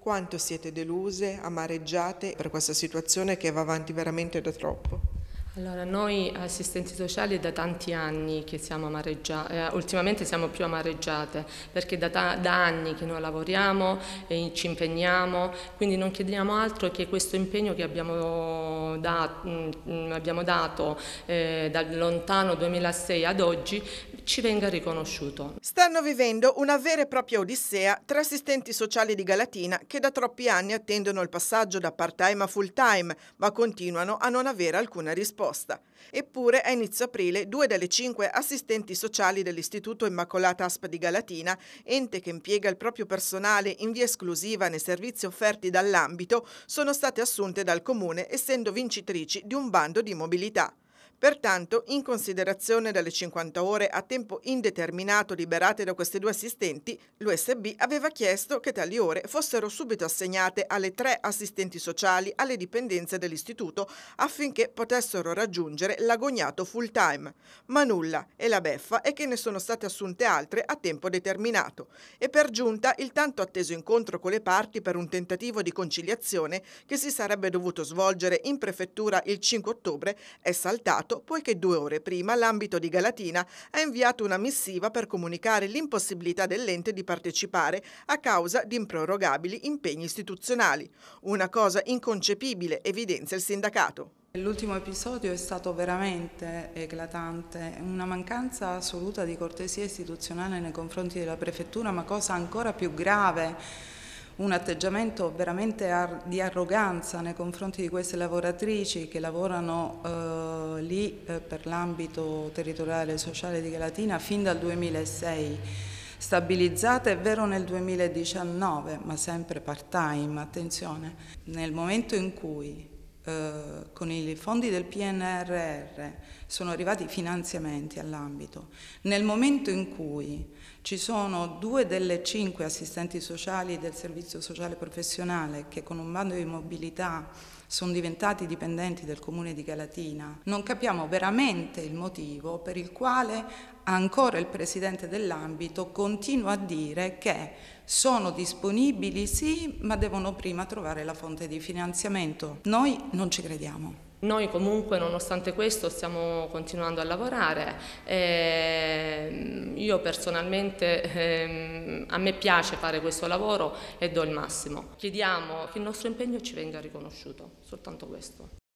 Quanto siete deluse, amareggiate per questa situazione che va avanti veramente da troppo? Allora, noi assistenti sociali da tanti anni che siamo amareggiate, eh, ultimamente siamo più amareggiate perché da, da anni che noi lavoriamo e ci impegniamo, quindi non chiediamo altro che questo impegno che abbiamo, da, mm, abbiamo dato eh, dal lontano 2006 ad oggi ci venga riconosciuto. Stanno vivendo una vera e propria odissea tra assistenti sociali di Galatina che da troppi anni attendono il passaggio da part-time a full-time, ma continuano a non avere alcuna risposta. Eppure a inizio aprile due delle cinque assistenti sociali dell'Istituto Immacolata Asp di Galatina, ente che impiega il proprio personale in via esclusiva nei servizi offerti dall'ambito, sono state assunte dal comune essendo vincitrici di un bando di mobilità. Pertanto, in considerazione delle 50 ore a tempo indeterminato liberate da questi due assistenti, l'USB aveva chiesto che tali ore fossero subito assegnate alle tre assistenti sociali alle dipendenze dell'istituto affinché potessero raggiungere l'agognato full time. Ma nulla, e la beffa è che ne sono state assunte altre a tempo determinato. E per giunta il tanto atteso incontro con le parti per un tentativo di conciliazione che si sarebbe dovuto svolgere in prefettura il 5 ottobre è saltato annullato poiché due ore prima l'ambito di Galatina ha inviato una missiva per comunicare l'impossibilità dell'ente di partecipare a causa di improrogabili impegni istituzionali. Una cosa inconcepibile, evidenzia il sindacato. L'ultimo episodio è stato veramente eclatante, una mancanza assoluta di cortesia istituzionale nei confronti della prefettura, ma cosa ancora più grave un atteggiamento veramente ar di arroganza nei confronti di queste lavoratrici che lavorano eh, lì eh, per l'ambito territoriale e sociale di Galatina fin dal 2006 stabilizzate, è vero nel 2019, ma sempre part time, attenzione, nel momento in cui eh, con i fondi del PNRR sono arrivati finanziamenti all'ambito, nel momento in cui ci sono due delle cinque assistenti sociali del servizio sociale professionale che con un bando di mobilità sono diventati dipendenti del comune di Galatina. Non capiamo veramente il motivo per il quale ancora il presidente dell'ambito continua a dire che sono disponibili sì, ma devono prima trovare la fonte di finanziamento. Noi non ci crediamo. Noi comunque nonostante questo stiamo continuando a lavorare, eh, io personalmente eh, a me piace fare questo lavoro e do il massimo. Chiediamo che il nostro impegno ci venga riconosciuto, soltanto questo.